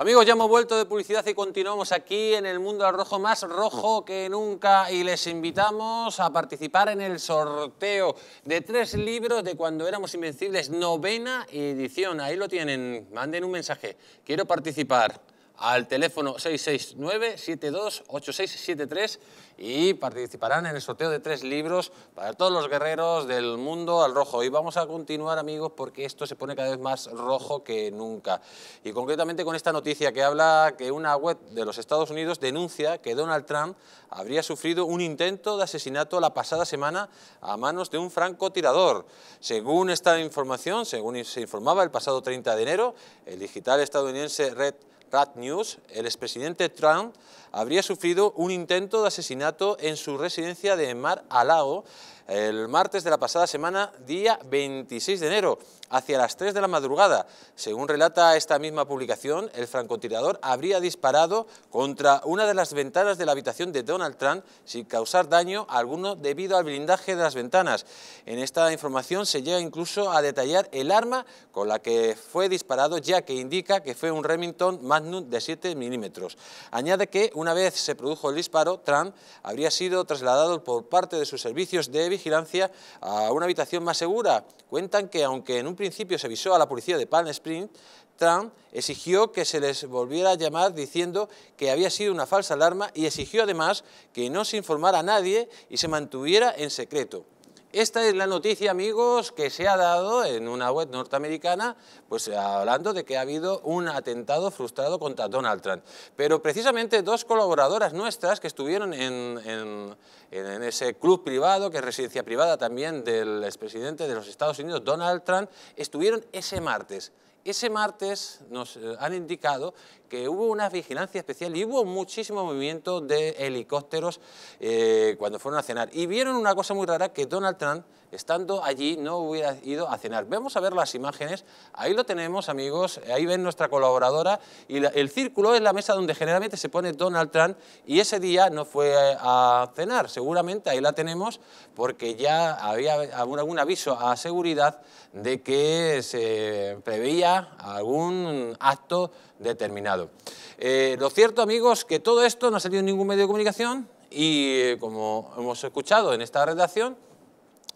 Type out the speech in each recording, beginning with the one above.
Amigos, ya hemos vuelto de publicidad y continuamos aquí en el mundo del rojo más rojo que nunca y les invitamos a participar en el sorteo de tres libros de cuando éramos invencibles, novena edición. Ahí lo tienen, manden un mensaje, quiero participar al teléfono 669-728673 y participarán en el sorteo de tres libros para todos los guerreros del mundo al rojo. Y vamos a continuar, amigos, porque esto se pone cada vez más rojo que nunca. Y concretamente con esta noticia que habla que una web de los Estados Unidos denuncia que Donald Trump habría sufrido un intento de asesinato la pasada semana a manos de un francotirador. Según esta información, según se informaba el pasado 30 de enero, el digital estadounidense Red Rad News, el expresidente Trump habría sufrido un intento de asesinato en su residencia de Mar a Lago el martes de la pasada semana, día 26 de enero, hacia las 3 de la madrugada. Según relata esta misma publicación, el francotirador habría disparado contra una de las ventanas de la habitación de Donald Trump sin causar daño alguno debido al blindaje de las ventanas. En esta información se llega incluso a detallar el arma con la que fue disparado, ya que indica que fue un Remington Magnum de 7 milímetros. Añade que una vez se produjo el disparo, Trump habría sido trasladado por parte de sus servicios de vigilancia a una habitación más segura. Cuentan que, aunque en un principio se avisó a la policía de Palm Springs, Trump exigió que se les volviera a llamar diciendo que había sido una falsa alarma y exigió además que no se informara a nadie y se mantuviera en secreto. Esta es la noticia, amigos, que se ha dado en una web norteamericana, pues eh, hablando de que ha habido un atentado frustrado contra Donald Trump. Pero precisamente dos colaboradoras nuestras que estuvieron en, en ese club privado, que es residencia privada también del expresidente de los Estados Unidos, Donald Trump, estuvieron ese martes. Ese martes nos eh, han indicado que hubo una vigilancia especial y hubo muchísimo movimiento de helicópteros eh, cuando fueron a cenar. Y vieron una cosa muy rara que Donald Trump estando allí no hubiera ido a cenar. Vamos a ver las imágenes, ahí lo tenemos amigos, ahí ven nuestra colaboradora y el círculo es la mesa donde generalmente se pone Donald Trump y ese día no fue a, cenar, seguramente ahí la tenemos porque ya había algún, aviso a seguridad de que se preveía algún acto determinado. Eh, lo cierto amigos que todo esto no ha salido en ningún medio de comunicación y eh, como hemos escuchado en esta redacción,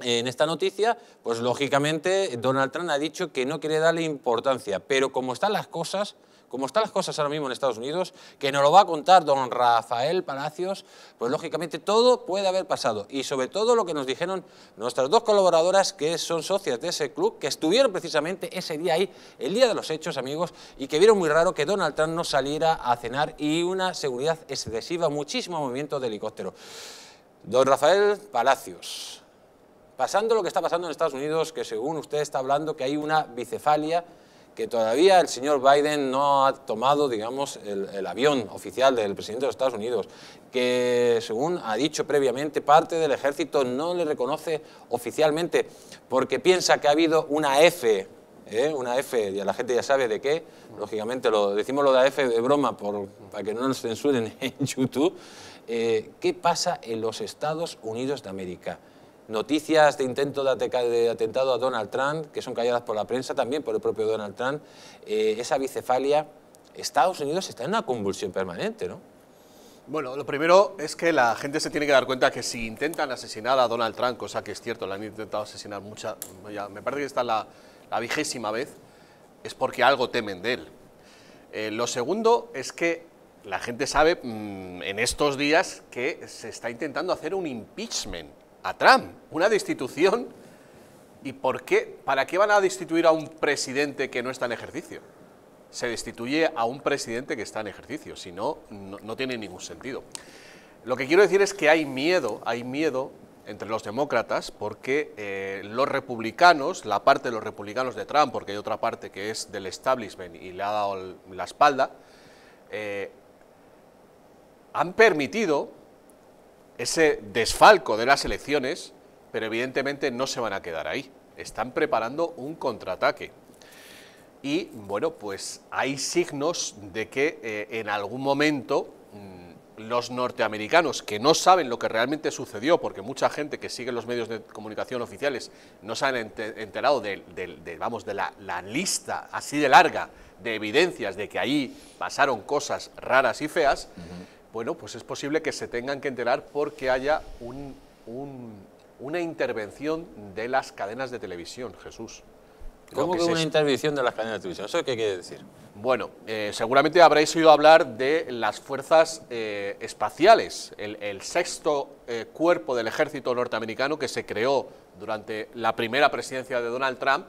en esta noticia, pues lógicamente Donald Trump ha dicho que no quiere darle importancia, pero como están las cosas, como están las cosas ahora mismo en Estados Unidos, que nos lo va a contar don Rafael Palacios, pues lógicamente todo puede haber pasado. Y sobre todo lo que nos dijeron nuestras dos colaboradoras que son socias de ese club, que estuvieron precisamente ese día ahí, el día de los hechos, amigos, y que vieron muy raro que Donald Trump no saliera a cenar y una seguridad excesiva, muchísimo movimiento de helicóptero. Don Rafael Palacios pasando lo que está pasando en Estados Unidos, que según usted está hablando que hay una bicefalia, que todavía el señor Biden no ha tomado, digamos, el, avión oficial del presidente de Estados Unidos, que según ha dicho previamente, parte del ejército no le reconoce oficialmente porque piensa que ha habido una F, ¿eh? una F, y la gente ya sabe de qué, lógicamente lo, decimos lo de la F de broma para que no nos censuren en YouTube, eh, ¿qué pasa en los Estados Unidos de América? Noticias de intento de, atentado a Donald Trump, que son calladas por la prensa, también por el propio Donald Trump. Eh, esa bicefalia, Estados Unidos está en una convulsión permanente, ¿no? Bueno, lo primero es que la gente se tiene que dar cuenta que si intentan asesinar a Donald Trump, cosa que es cierto, la han intentado asesinar muchas, me parece que está la, vigésima vez, es porque algo temen de él. Eh, lo segundo es que la gente sabe mm, en estos días que se está intentando hacer un impeachment a Trump, una destitución. ¿Y por qué? ¿Para qué van a destituir a un presidente que no está en ejercicio? Se destituye a un presidente que está en ejercicio, si no, no, tiene ningún sentido. Lo que quiero decir es que hay miedo, hay miedo entre los demócratas porque eh, los republicanos, la parte de los republicanos de Trump, porque hay otra parte que es del establishment y le ha dado la espalda, eh, han permitido ese desfalco de las elecciones, pero evidentemente no se van a quedar ahí. Están preparando un contraataque. Y bueno, pues hay signos de que eh, en algún momento mm, los norteamericanos, que no saben lo que realmente sucedió, porque mucha gente que sigue los medios de comunicación oficiales no se han enterado de, vamos, de la, lista así de larga de evidencias de que ahí pasaron cosas raras y feas, bueno, pues es posible que se tengan que enterar porque haya un, una intervención de las cadenas de televisión, Jesús. ¿Cómo que, una intervención de las cadenas de televisión? ¿Eso qué quiere decir? Bueno, eh, seguramente habréis oído hablar de las fuerzas eh, espaciales, el, sexto eh, cuerpo del ejército norteamericano que se creó durante la primera presidencia de Donald Trump,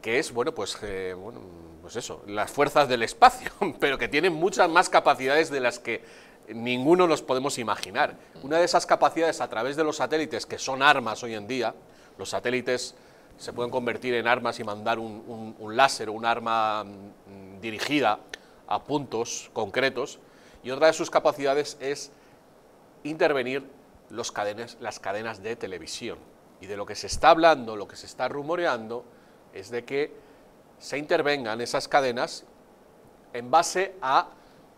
que es, bueno, pues, bueno, pues eso, las fuerzas del espacio, pero que tienen muchas más capacidades de las que ninguno nos podemos imaginar. Una de esas capacidades a través de los satélites, que son armas hoy en día, los satélites se pueden convertir en armas y mandar un, láser o un arma mm, dirigida a puntos concretos, y otra de sus capacidades es intervenir los cadenas, las cadenas de televisión. Y de lo que se está hablando, lo que se está rumoreando, es de que se intervengan esas cadenas en base a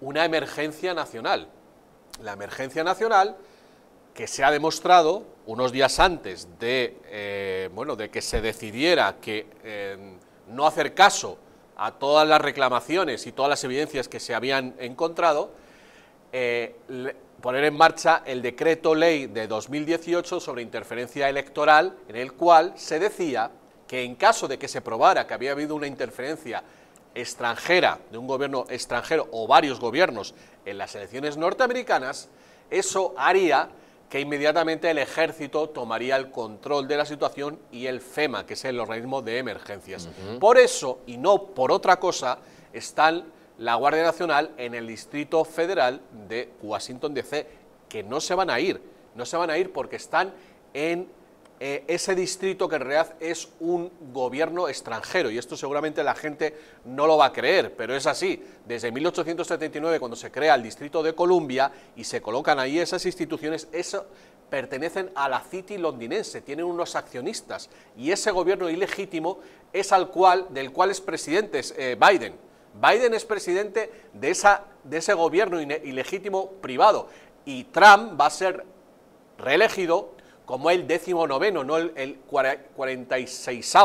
una emergencia nacional la emergencia nacional, que se ha demostrado unos días antes de, eh, bueno, de que se decidiera que eh, no hacer caso a todas las reclamaciones y todas las evidencias que se habían encontrado, eh, poner en marcha el decreto ley de 2018 sobre interferencia electoral, en el cual se decía que en caso de que se probara que había habido una interferencia extranjera, de un gobierno extranjero o varios gobiernos en las elecciones norteamericanas, eso haría que inmediatamente el ejército tomaría el control de la situación y el FEMA, que es el organismo de emergencias. Por eso, y no por otra cosa, están la Guardia Nacional en el Distrito Federal de Washington, D.C., que no se van a ir, no se van a ir porque están en eh, ese distrito que en realidad es un gobierno extranjero. Y esto seguramente la gente no lo va a creer, pero es así. Desde 1879, cuando se crea el Distrito de Columbia y se colocan ahí esas instituciones, eso pertenecen a la City londinense, tienen unos accionistas y ese gobierno ilegítimo es al cual, del cual es presidente eh, Biden. Biden es presidente de, esa, de ese gobierno ilegítimo privado y Trump va a ser reelegido como el décimo noveno, no el, 46 46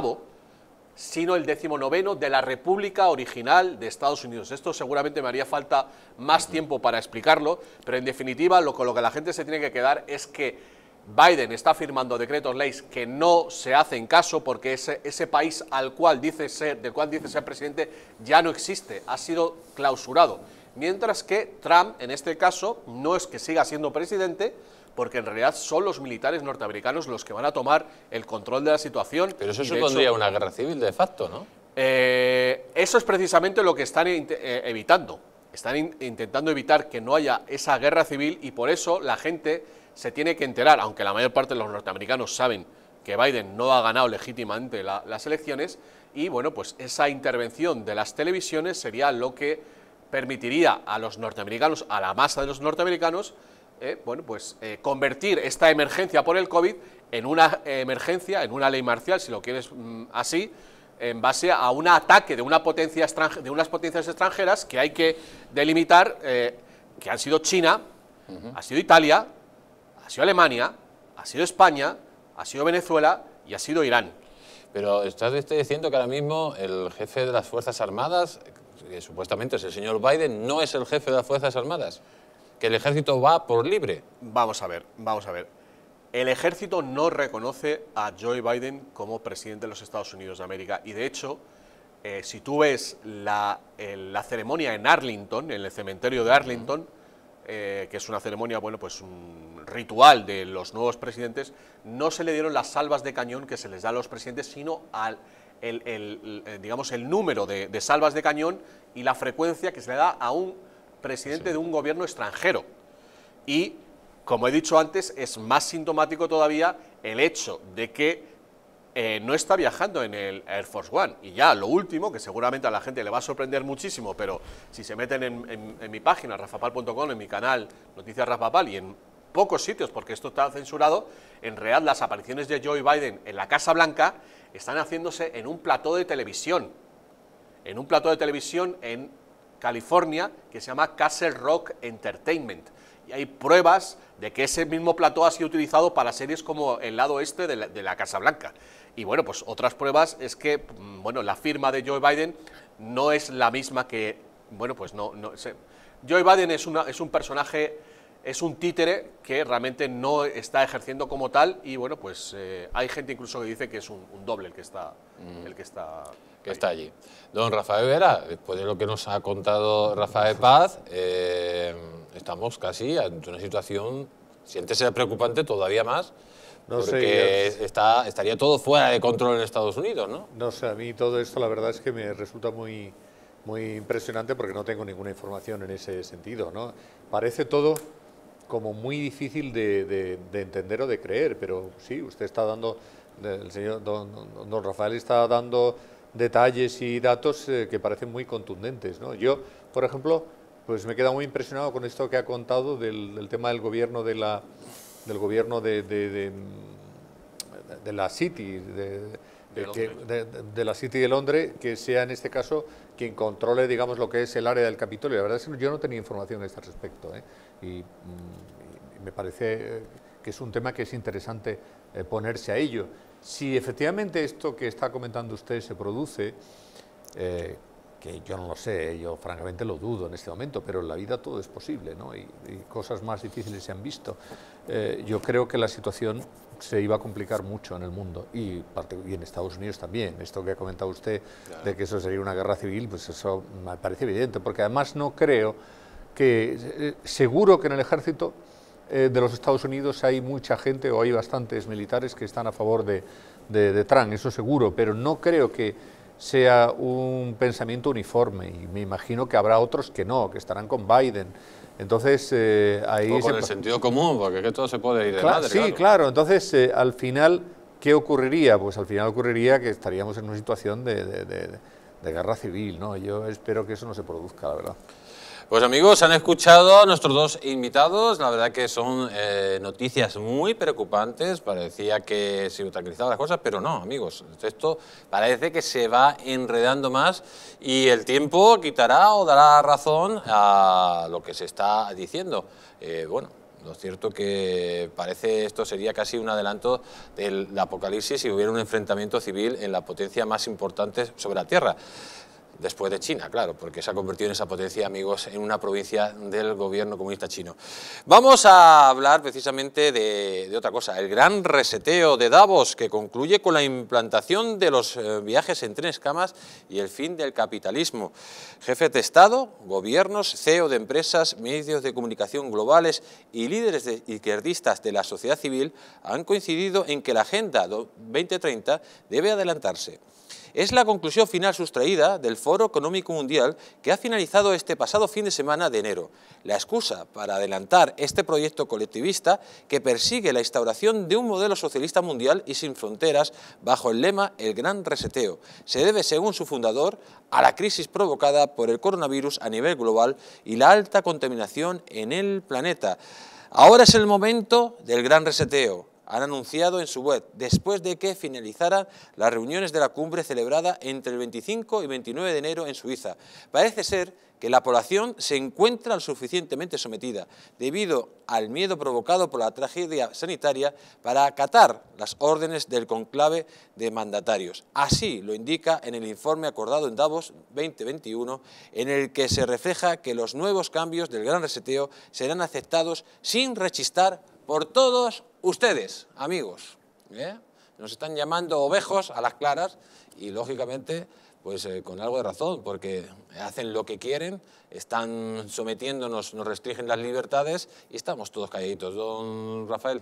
sino el décimo noveno de la República Original de Estados Unidos. Esto seguramente me haría falta más tiempo para explicarlo, pero en definitiva lo con lo que la gente se tiene que quedar es que Biden está firmando decretos leyes que no se hacen caso porque ese, ese país al cual dice ser, del cual dice ser presidente ya no existe, ha sido clausurado. Mientras que Trump, en este caso, no es que siga siendo presidente, porque en realidad son los militares norteamericanos los que van a tomar el control de la situación. Pero eso supondría una guerra civil de facto, ¿no? Eh, eso es precisamente lo que están eh, evitando. Están intentando evitar que no haya esa guerra civil y por eso la gente se tiene que enterar, aunque la mayor parte de los norteamericanos saben que Biden no ha ganado legítimamente las elecciones, y bueno, pues esa intervención de las televisiones sería lo que permitiría a los norteamericanos, a la masa de los norteamericanos, eh, bueno, pues eh, convertir esta emergencia por el COVID en una emergencia, en una ley marcial, si lo quieres mm, así, en base a un ataque de, una potencia de unas potencias extranjeras que hay que delimitar, eh, que han sido China, ha sido Italia, ha sido Alemania, ha sido España, ha sido Venezuela y ha sido Irán. Pero estás este, diciendo que ahora mismo el jefe de las Fuerzas Armadas, que supuestamente es el señor Biden, no es el jefe de las Fuerzas Armadas el ejército va por libre. Vamos a ver, vamos a ver. El ejército no reconoce a Joe Biden como presidente de los Estados Unidos de América y de hecho, eh, si tú ves la, ceremonia en Arlington, en el cementerio de Arlington, eh, que es una ceremonia, bueno, pues un ritual de los nuevos presidentes, no se le dieron las salvas de cañón que se les da a los presidentes, sino al, el, el, eh, digamos, el número de salvas de cañón y la frecuencia que se le da a un presidente de un gobierno extranjero. Y, como he dicho antes, es más sintomático todavía el hecho de que eh, no está viajando en el Air Force One. Y ya lo último, que seguramente a la gente le va a sorprender muchísimo, pero si se meten en, mi página, rafapal.com, en mi canal Noticias Rafapal y en pocos sitios, porque esto está censurado, en realidad las apariciones de Joe Biden en la Casa Blanca están haciéndose en un plató de televisión. En un plató de televisión en California, que se llama Castle Rock Entertainment. Y hay pruebas de que ese mismo plató ha sido utilizado para series como El lado este de la, Casa Blanca. Y bueno, pues otras pruebas es que, mm, bueno, la firma de Joe Biden no es la misma que, bueno, pues no, Joe Biden es, una, es un personaje es un títere que realmente no está ejerciendo como tal y bueno, pues eh, hay gente incluso que dice que es un, doble el que está, mm. el que está que está allí. Don Rafael Vera, después de lo que nos ha contado Rafael Paz, eh, estamos casi ante una situación, siéntese preocupante todavía más, no porque sé, estaría todo fuera de control en Estados Unidos, ¿no? No sé, a mí todo esto la verdad es que me resulta muy, muy impresionante porque no tengo ninguna información en ese sentido, ¿no? Parece todo como muy difícil de, entender o de creer, pero sí, usted está dando, el señor don, Rafael está dando detalles y datos eh, que parecen muy contundentes. Yo, por ejemplo, pues me he quedado muy impresionado con esto que ha contado del, tema del gobierno de la, del gobierno de, de la City, de, la City de Londres, que sea en este caso quien controle, digamos, lo que es el área del Capitolio. La verdad es que yo no tenía información a este respecto, ¿eh? mm, y, me parece eh, que es un tema que es interesante eh, ponerse a ello. Si efectivamente esto que está comentando usted se produce, que yo no lo sé, ¿eh? yo francamente lo dudo en este momento, pero en la vida todo es posible, ¿no? Y, cosas más difíciles se han visto. Eh, yo creo que la situación se iba a complicar mucho en el mundo y, y en Estados Unidos también. Esto que ha comentado usted de que eso sería una guerra civil, pues eso me parece evidente, porque además no creo que, eh, seguro que en el ejército de los Estados Unidos hay mucha gente o hay bastantes militares que están a favor de, de, de Trump, eso seguro, pero no creo que sea un pensamiento uniforme y me imagino que habrá otros que no, que estarán con Biden. Entonces, eh, ahí... con el sentido común, porque que todo se puede ir de madre, Sí, claro. Entonces, eh, al final, ¿qué ocurriría? Pues al final ocurriría que estaríamos en una situación de, de guerra civil, ¿no? Yo espero que eso no se produzca, la verdad. Pues amigos, han escuchado a nuestros dos invitados, la verdad que son eh, noticias muy preocupantes, parecía que se tranquilizaban las cosas, pero no, amigos, esto parece que se va enredando más y el tiempo quitará o dará razón a lo que se está diciendo. Eh, bueno, lo cierto que parece esto sería casi un adelanto del apocalipsis si hubiera un enfrentamiento civil en la potencia más importante sobre la Tierra después de China, claro, porque se ha convertido en esa potencia, amigos, en una provincia del gobierno comunista chino. Vamos a hablar precisamente de, otra cosa, el gran reseteo de Davos, que concluye con la implantación de los eh, viajes en trenes camas y el fin del capitalismo. Jefes de Estado, gobiernos, CEO de empresas, medios de comunicación globales y líderes izquierdistas de la sociedad civil han coincidido en que la Agenda 2030 debe adelantarse es la conclusión final sustraída del Foro Económico Mundial que ha finalizado este pasado fin de semana de enero, la excusa para adelantar este proyecto colectivista que persigue la instauración de un modelo socialista mundial y sin fronteras bajo el lema El Gran Reseteo. Se debe, según su fundador, a la crisis provocada por el coronavirus a nivel global y la alta contaminación en el planeta. Ahora es el momento del gran reseteo, han anunciado en su web, después de que finalizaran las reuniones de la cumbre celebrada entre el 25 y 29 de enero en Suiza. Parece ser que la población se encuentra suficientemente sometida, debido al miedo provocado por la tragedia sanitaria, para acatar las órdenes del conclave de mandatarios. Así lo indica en el informe acordado en Davos 2021, en el que se refleja que los nuevos cambios del gran reseteo serán aceptados sin rechistar por todos ustedes, amigos. ¿eh? Nos están llamando ovejos a las claras y, lógicamente, pues eh, con algo de razón, porque hacen lo que quieren, están sometiéndonos, nos restringen las libertades y estamos todos calladitos. Don Rafael.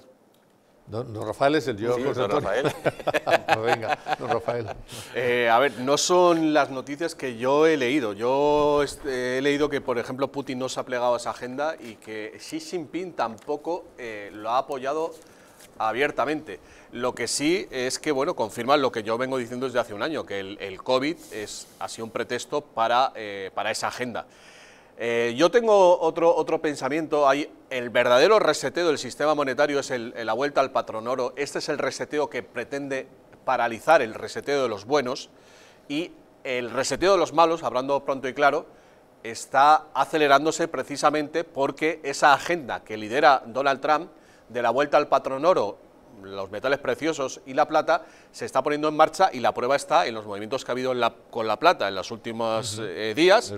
Don, Rafael es el yo. Sí, don Rafael. Pues venga, don Rafael. Eh, a ver, no son las noticias que yo he leído. Yo he leído que, por ejemplo, Putin no se ha plegado a esa agenda y que Xi Jinping tampoco lo ha apoyado abiertamente. Lo que sí es que, bueno, confirman lo que yo vengo diciendo desde hace un año, que el, COVID es, así un pretexto para, eh, para esa agenda. Eh, yo tengo otro, otro pensamiento. Hay, el verdadero reseteo del sistema monetario es la vuelta al patrón oro. Este es el reseteo que pretende paralizar el reseteo de los buenos y el reseteo de los malos, hablando pronto y claro, está acelerándose precisamente porque esa agenda que lidera Donald Trump de la vuelta al patrón oro, los metales preciosos y la plata, se está poniendo en marcha y la prueba está en los movimientos que ha habido con la plata en los últimos eh, días.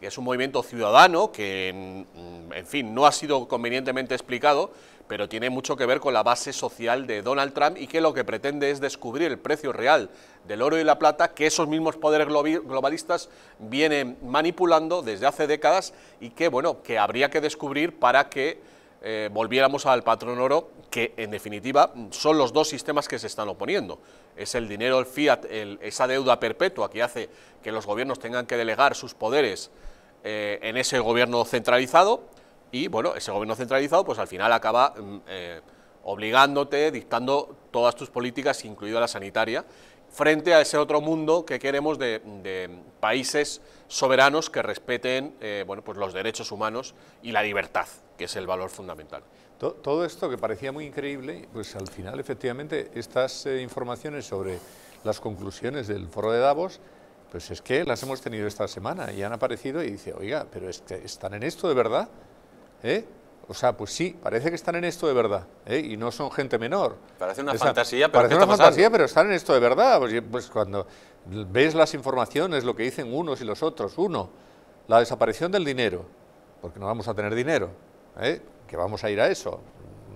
que es un movimiento ciudadano que, mm, en fin, no ha sido convenientemente explicado, pero tiene mucho que ver con la base social de Donald Trump y que lo que pretende es descubrir el precio real del oro y la plata que esos mismos poderes globalistas vienen manipulando desde hace décadas y que, bueno, que habría que descubrir para que eh, volviéramos al patrón oro, que en definitiva son los dos sistemas que se están oponiendo. Es el dinero, el fiat, esa deuda perpetua que hace que los gobiernos tengan que delegar sus poderes eh, en ese gobierno centralizado y bueno, ese gobierno centralizado pues al final acaba mm, eh, obligándote, dictando todas tus políticas, incluida la sanitaria, frente a ese otro mundo que queremos de, países soberanos que respeten eh, bueno, pues los derechos humanos y la libertad, que es el valor fundamental. Todo esto que parecía muy increíble, pues al final efectivamente estas eh, informaciones sobre las conclusiones del foro de Davos, pues es que las hemos tenido esta semana y han aparecido y dice, oiga, pero es que están en esto de verdad, ¿eh? O sea, pues sí, parece que están en esto de verdad, ¿eh? y no son gente menor. Parece una fantasía, pero parece una fantasía, pero están en esto de verdad. Pues, pues, cuando ves las informaciones, lo que dicen unos y los otros, uno, la desaparición del dinero, porque no vamos a tener dinero, ¿eh? que vamos a ir a eso,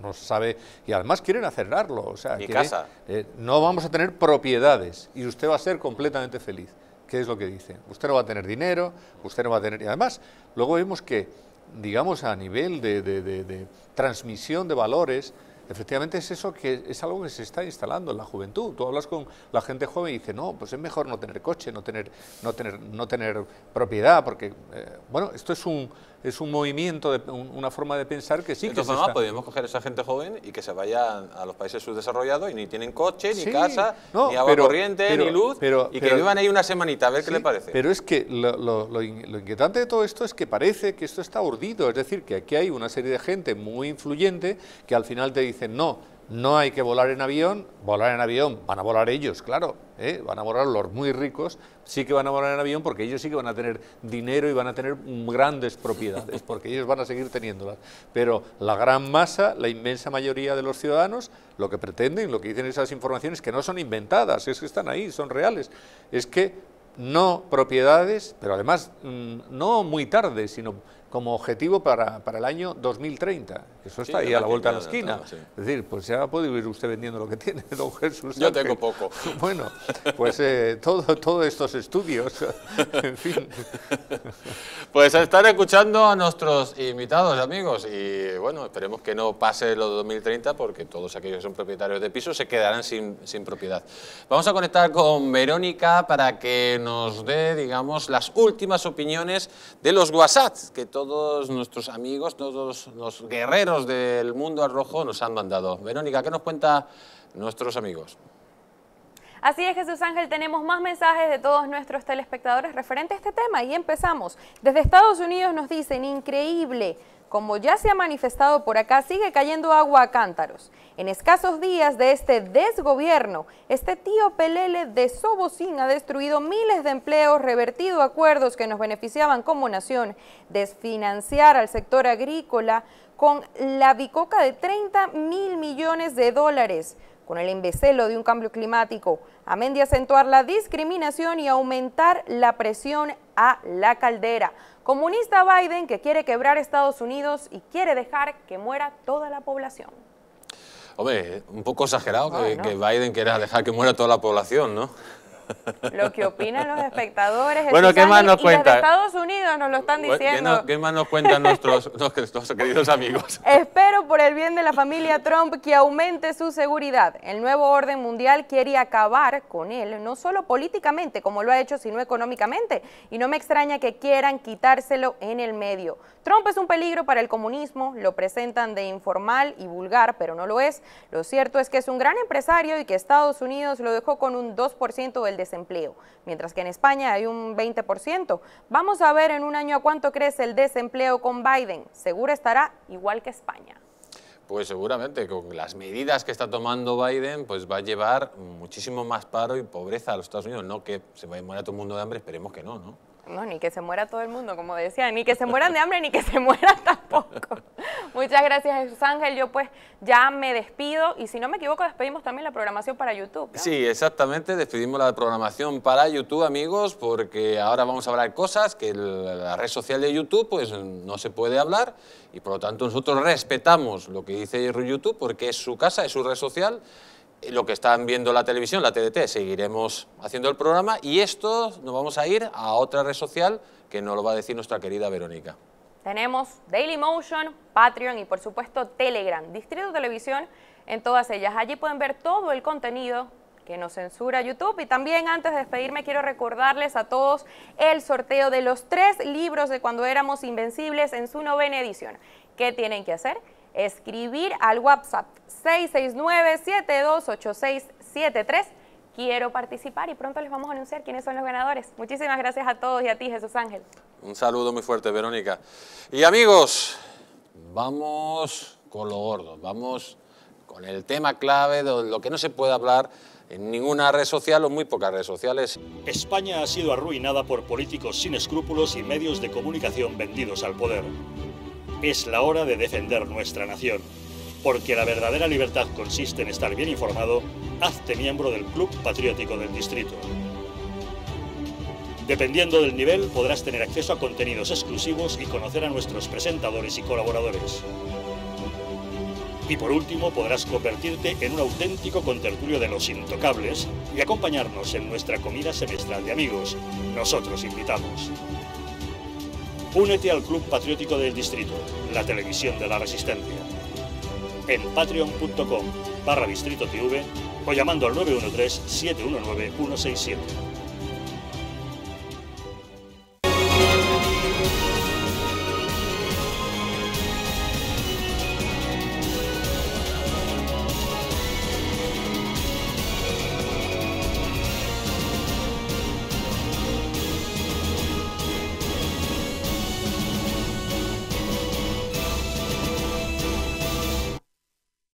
no sabe y además quieren acerrarlo, o sea, casa. Eh, no vamos a tener propiedades y usted va a ser completamente feliz. ¿Qué es lo que dice? Usted no va a tener dinero, usted no va a tener y además luego vemos que digamos, a nivel de, transmisión de valores, efectivamente es eso que es algo que se está instalando en la juventud. Tú hablas con la gente joven y dice, no, pues es mejor no tener coche, no tener, no tener, no tener propiedad, porque, eh, bueno, esto es un, es un movimiento, de, una forma de pensar que sí Entonces, que podemos coger a esa gente joven y que se vaya a los países subdesarrollados y ni tienen coche, ni casa, ni agua corriente, ni luz, y que vivan ahí una semanita, a ver qué le parece. Pero es que lo, lo, lo, inquietante de todo esto es que parece que esto está urdido, es decir, que aquí hay una serie de gente muy influyente que al final te dicen, no, no hay que volar en avión, volar en avión, van a volar ellos, claro, ¿eh? van a volar los muy ricos, sí que van a volar en avión porque ellos sí que van a tener dinero y van a tener grandes propiedades, porque ellos van a seguir teniéndolas. Pero la gran masa, la inmensa mayoría de los ciudadanos, lo que pretenden, lo que dicen esas informaciones, que no son inventadas, es que están ahí, son reales, es que no propiedades, pero además mm, no muy tarde, sino como objetivo para, para el año 2030. Eso está ahí a la vuelta de la esquina. Es decir, pues ya puede ir usted vendiendo lo que tiene, don Jesús. Yo tengo poco. Bueno, pues eh, todo todos estos estudios, en fin. Pues estar escuchando a nuestros invitados, amigos, y bueno, esperemos que no pase lo de 2030 porque todos aquellos que son propietarios de pisos se quedarán sin, sin propiedad. Vamos a conectar con Verónica para que nos dé, digamos, las últimas opiniones de los WhatsApp que todos nuestros amigos, todos los guerreros del mundo al rojo nos han mandado. Verónica, ¿qué nos cuenta nuestros amigos? Así es, Jesús Ángel, tenemos más mensajes de todos nuestros telespectadores referente a este tema y empezamos. Desde Estados Unidos nos dicen, increíble, como ya se ha manifestado por acá, sigue cayendo agua a cántaros. En escasos días de este desgobierno, este tío Pelele de Sobocín ha destruido miles de empleos, revertido acuerdos que nos beneficiaban como nación, desfinanciar al sector agrícola con la bicoca de 30 mil millones de dólares, con el embecelo de un cambio climático, amén de acentuar la discriminación y aumentar la presión a la caldera. Comunista Biden que quiere quebrar Estados Unidos y quiere dejar que muera toda la población. Hombre, un poco exagerado que Biden quiera dejar que muera toda la población, ¿no? Lo que opinan los espectadores. Bueno, ¿qué más nos Estados Unidos nos lo están diciendo. ¿Qué, más nos cuentan nuestros, nuestros queridos amigos? Espero por el bien de la familia Trump que aumente su seguridad. El nuevo orden mundial quiere acabar con él, no solo políticamente, como lo ha hecho, sino económicamente. Y no me extraña que quieran quitárselo en el medio. Trump es un peligro para el comunismo, lo presentan de informal y vulgar, pero no lo es. Lo cierto es que es un gran empresario y que Estados Unidos lo dejó con un 2% del desempleo, mientras que en España hay un 20%. Vamos a ver en un año a cuánto crece el desempleo con Biden. Seguro estará igual que España. Pues seguramente, con las medidas que está tomando Biden, pues va a llevar muchísimo más paro y pobreza a los Estados Unidos. No que se vaya a morir todo el mundo de hambre, esperemos que no, ¿no? No, ni que se muera todo el mundo, como decía, ni que se mueran de hambre, ni que se mueran tampoco. Muchas gracias, Jesús Ángel. Yo pues ya me despido y si no me equivoco, despedimos también la programación para YouTube. Sí, exactamente, despedimos la programación para YouTube, amigos, porque ahora vamos a hablar cosas que la red social de YouTube pues no se puede hablar y por lo tanto nosotros respetamos lo que dice YouTube porque es su casa, es su red social lo que están viendo la televisión, la TDT, seguiremos haciendo el programa y esto nos vamos a ir a otra red social que nos lo va a decir nuestra querida Verónica. Tenemos Daily Motion, Patreon y por supuesto Telegram, Distrito Televisión, en todas ellas. Allí pueden ver todo el contenido que nos censura YouTube. Y también antes de despedirme quiero recordarles a todos el sorteo de los tres libros de cuando éramos invencibles en su novena edición. ¿Qué tienen que hacer? escribir al WhatsApp 669-728673. Quiero participar y pronto les vamos a anunciar quiénes son los ganadores. Muchísimas gracias a todos y a ti, Jesús Ángel. Un saludo muy fuerte, Verónica. Y amigos, vamos con lo gordo, vamos con el tema clave de lo que no se puede hablar en ninguna red social o muy pocas redes sociales. España ha sido arruinada por políticos sin escrúpulos y medios de comunicación vendidos al poder. Es la hora de defender nuestra nación. Porque la verdadera libertad consiste en estar bien informado, hazte miembro del Club Patriótico del Distrito. Dependiendo del nivel, podrás tener acceso a contenidos exclusivos y conocer a nuestros presentadores y colaboradores. Y por último, podrás convertirte en un auténtico contertulio de los intocables y acompañarnos en nuestra comida semestral de amigos. Nosotros invitamos. Únete al Club Patriótico del Distrito, la televisión de la Resistencia. En patreon.com barra distrito TV o llamando al 913-719-167.